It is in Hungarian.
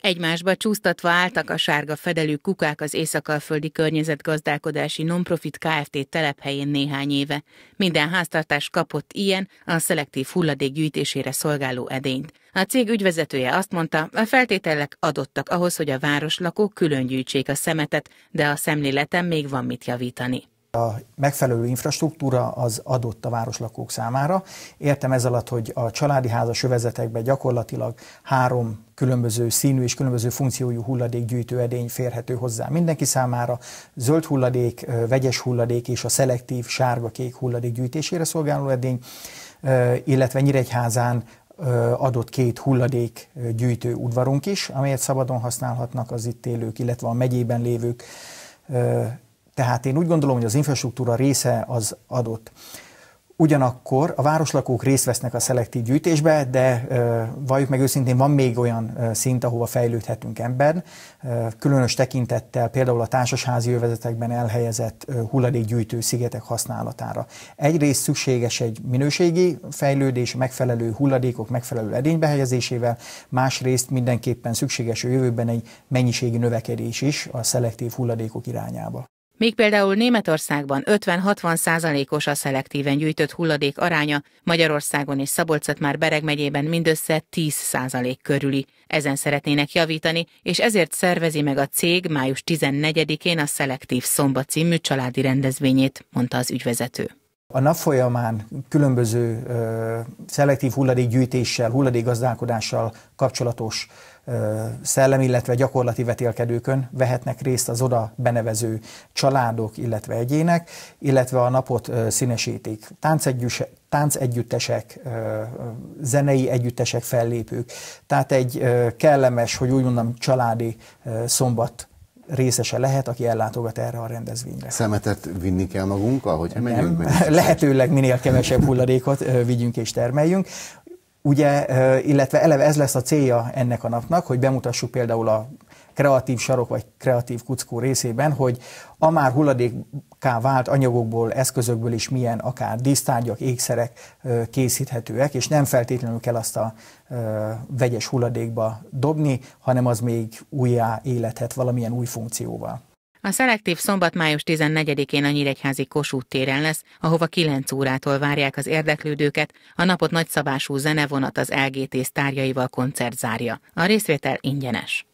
Egymásba csúsztatva álltak a sárga fedelű kukák az északalföldi Környezetgazdálkodási Nonprofit Kft. telephelyén néhány éve. Minden háztartás kapott ilyen, a szelektív hulladék gyűjtésére szolgáló edényt. A cég ügyvezetője azt mondta, a feltételek adottak ahhoz, hogy a városlakók külön gyűjtsék a szemetet, de a szemléleten még van mit javítani. A megfelelő infrastruktúra az adott a városlakók számára. Értem ez alatt, hogy a családi házas övezetekben gyakorlatilag három különböző színű és különböző funkciójú hulladékgyűjtő edény férhető hozzá mindenki számára. Zöld hulladék, vegyes hulladék és a szelektív sárga-kék hulladék gyűjtésére szolgáló edény, illetve Nyíregyházán adott két hulladék gyűjtő udvarunk is, amelyet szabadon használhatnak az itt élők, illetve a megyében lévők tehát én úgy gondolom, hogy az infrastruktúra része az adott. Ugyanakkor a városlakók részt vesznek a szelektív gyűjtésbe, de e, valljuk meg őszintén, van még olyan szint, ahova fejlődhetünk ember. E, különös tekintettel például a társasházi övezetekben elhelyezett e, hulladékgyűjtő szigetek használatára. Egyrészt szükséges egy minőségi fejlődés, megfelelő hulladékok megfelelő edénybe helyezésével, másrészt mindenképpen szükséges a jövőben egy mennyiségi növekedés is a szelektív hulladékok irányába. Még például Németországban 50-60 százalékos a szelektíven gyűjtött hulladék aránya, Magyarországon és Szabolcsat már Bereg megyében mindössze 10 százalék körüli. Ezen szeretnének javítani, és ezért szervezi meg a cég május 14-én a Szelektív Szomba című családi rendezvényét, mondta az ügyvezető. A nap folyamán különböző ö, szelektív hulladékgyűjtéssel, hulladékgazdálkodással kapcsolatos ö, szellem, illetve gyakorlati vetélkedőkön vehetnek részt az oda benevező családok, illetve egyének, illetve a napot ö, színesítik. táncegyüttesek, tánc zenei együttesek, fellépők. Tehát egy ö, kellemes, hogy úgy mondom, családi ö, szombat részese lehet, aki ellátogat erre a rendezvényre. Szemetet vinni kell magunkkal, hogy menjünk? Nem. Lehetőleg minél kevesebb hulladékot vigyünk és termeljünk. Ugye, illetve eleve ez lesz a célja ennek a napnak, hogy bemutassuk például a kreatív sarok vagy kreatív kuckó részében, hogy a már hulladékká vált anyagokból, eszközökből is milyen akár dísztárgyak, ékszerek készíthetőek, és nem feltétlenül kell azt a vegyes hulladékba dobni, hanem az még újjá élethet valamilyen új funkcióval. A szelektív szombat május 14-én a Nyíregyházi Kossuth téren lesz, ahova 9 órától várják az érdeklődőket, a napot nagyszabású zenevonat az LGT sztárjaival koncert zárja. A részvétel ingyenes.